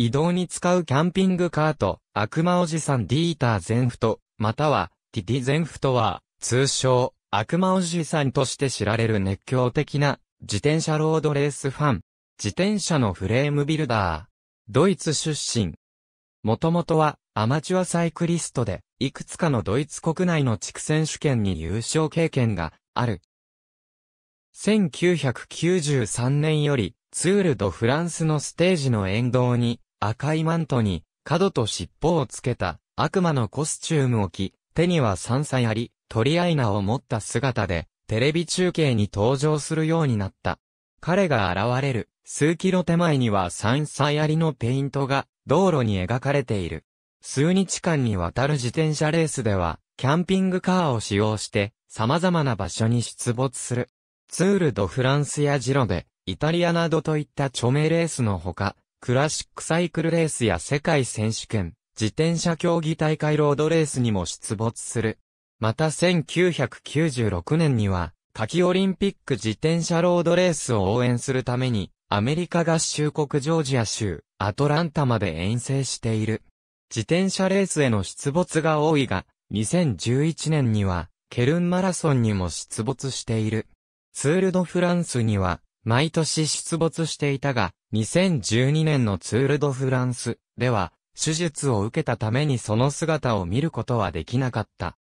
移動に使うキャンピングカート、悪魔おじさんディーター・ゼンフト、または、ティディ・ゼンフトは、通称、悪魔おじさんとして知られる熱狂的な、自転車ロードレースファン。自転車のフレームビルダー。ドイツ出身。もともとは、アマチュアサイクリストで、いくつかのドイツ国内の地区選手権に優勝経験がある。1993年より、ツール・ド・フランスのステージの沿道に、赤いマントに、角と尻尾をつけた、悪魔のコスチュームを着、手には三彩あり、鳥合いなを持った姿で、テレビ中継に登場するようになった。彼が現れる、数キロ手前には三彩ありのペイントが、道路に描かれている。数日間にわたる自転車レースでは、キャンピングカーを使用して、様々な場所に出没する。ツール・ド・フランスやジロで、イタリアなどといった著名レースのほか、クラシックサイクルレースや世界選手権、自転車競技大会ロードレースにも出没する。また1996年には、夏季オリンピック自転車ロードレースを応援するために、アメリカ合衆国ジョージア州、アトランタまで遠征している。自転車レースへの出没が多いが、2011年には、ケルンマラソンにも出没している。ツールドフランスには、毎年出没していたが、2012年のツールドフランスでは、手術を受けたためにその姿を見ることはできなかった。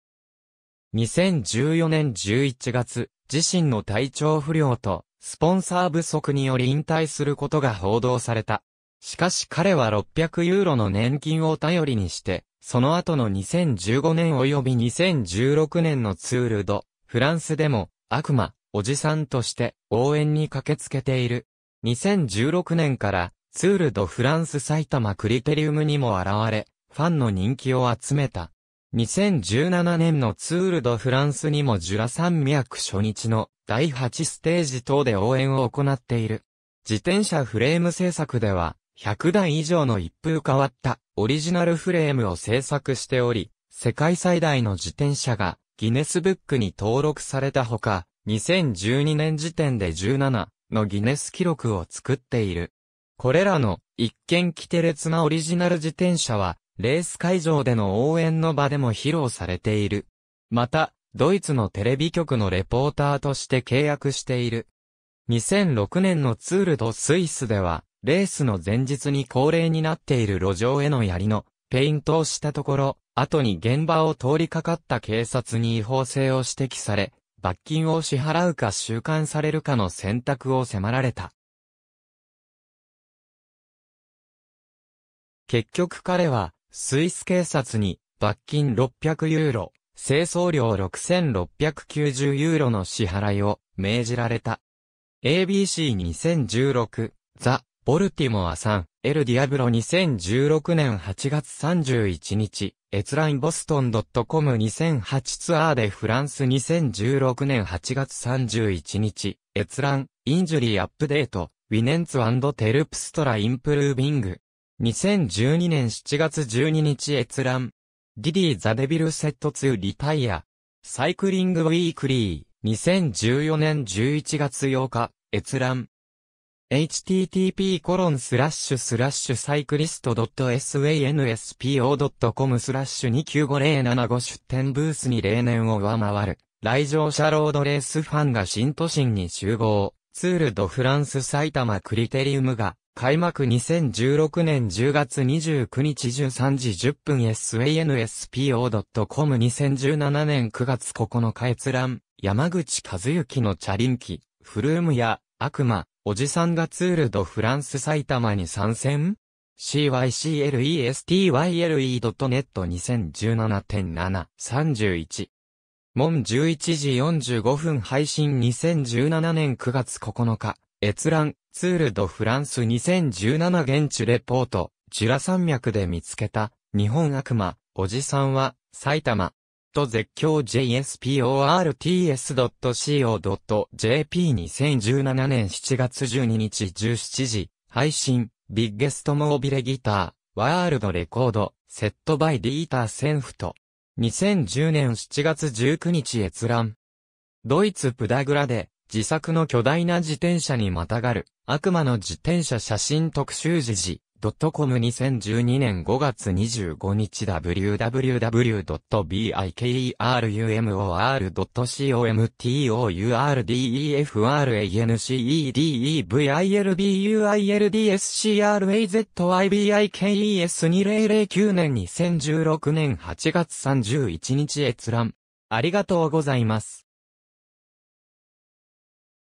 2014年11月、自身の体調不良と、スポンサー不足により引退することが報道された。しかし彼は600ユーロの年金を頼りにして、その後の2015年及び2016年のツールド、フランスでも、悪魔、おじさんとして応援に駆けつけている。2016年からツールドフランス埼玉クリテリウムにも現れ、ファンの人気を集めた。2017年のツールドフランスにもジュラ山脈初日の第8ステージ等で応援を行っている。自転車フレーム制作では、100台以上の一風変わったオリジナルフレームを制作しており、世界最大の自転車がギネスブックに登録されたほか、2012年時点で17のギネス記録を作っている。これらの一見キテレツなオリジナル自転車は、レース会場での応援の場でも披露されている。また、ドイツのテレビ局のレポーターとして契約している。2006年のツールドスイスでは、レースの前日に恒例になっている路上への槍のペイントをしたところ、後に現場を通りかかった警察に違法性を指摘され、罰金を支払うか収監されるかの選択を迫られた。結局彼は、スイス警察に、罰金600ユーロ、清掃料6690ユーロの支払いを命じられた。ABC2016 ザ・ボルティモアさんエルディアブロ2016年8月31日、閲覧ボストン .com2008 ツアーでフランス2016年8月31日、閲覧、インジュリーアップデート、ウィネンツテルプストラインプルービング。2012年7月12日閲覧。ディディザデビルセットツーリタイア。サイクリングウィークリー。2014年11月8日、閲覧。http コロンスラッシュスラッシュサイクリスト .sanspo.com スラッシュ295075出店ブースに例年を上回る。来場者ロードレースファンが新都心に集合。ツールドフランス埼玉クリテリウムが開幕2016年10月29日13時10分 sanspo.com2017 年9月9日閲覧山口和幸のチャリンキ、フルームや悪魔、おじさんがツールドフランス埼玉に参戦 ?cyclestyle.net2017.731 門11時45分配信2017年9月9日閲覧ツールドフランス2017現地レポートジュラ山脈で見つけた日本悪魔おじさんは埼玉絶叫 JSPORTS.co.jp2017 年7月12日17時、配信、ビッゲストモービレギター、ワールドレコード、セットバイディーターセンフト。2010年7月19日閲覧。ドイツプダグラで、自作の巨大な自転車にまたがる、悪魔の自転車写真特集時事、.com2012 年5月25日 w w w b i k e r o r c o m t o u r d e f r n c e d e i l b u i l d s c r a z i b i k e s 2 0 0 9年2016年8月31日閲覧。ありがとうございます。